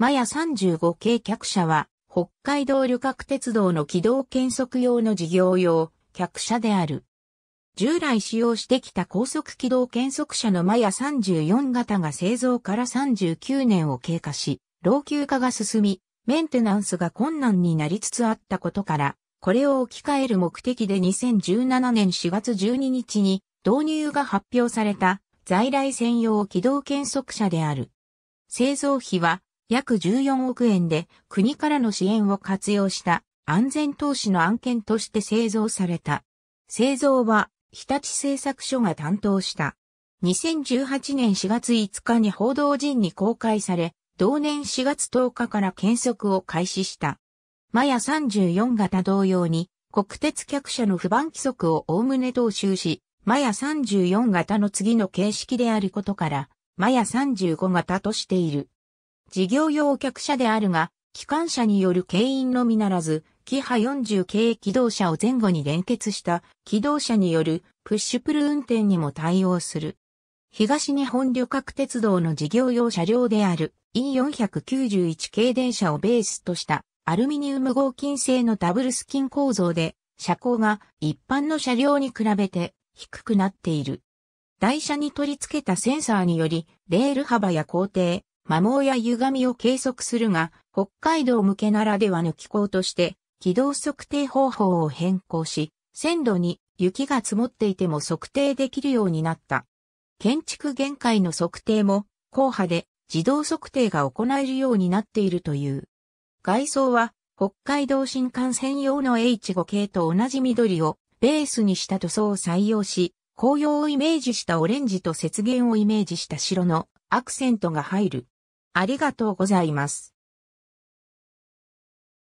マヤ35系客車は、北海道旅客鉄道の軌道検測用の事業用、客車である。従来使用してきた高速軌道検測車のマヤ34型が製造から39年を経過し、老朽化が進み、メンテナンスが困難になりつつあったことから、これを置き換える目的で2017年4月12日に導入が発表された在来専用軌道検測車である。製造費は約14億円で国からの支援を活用した安全投資の案件として製造された。製造は日立製作所が担当した。2018年4月5日に報道陣に公開され、同年4月10日から検測を開始した。マヤ34型同様に、国鉄客車の不番規則をおおむね踏襲し、マヤ34型の次の形式であることから、マヤ35型としている。事業用客車であるが、機関車による牽引のみならず、キハ40系機動車を前後に連結した機動車によるプッシュプル運転にも対応する。東日本旅客鉄道の事業用車両である E491 系電車をベースとしたアルミニウム合金製のダブルスキン構造で車高が一般の車両に比べて低くなっている。台車に取り付けたセンサーによりレール幅や工程、摩耗や歪みを計測するが、北海道向けならではの気候として、軌道測定方法を変更し、線路に雪が積もっていても測定できるようになった。建築限界の測定も、硬派で自動測定が行えるようになっているという。外装は、北海道新幹線用の H5 系と同じ緑をベースにした塗装を採用し、紅葉をイメージしたオレンジと雪原をイメージした白のアクセントが入る。ありがとうございます。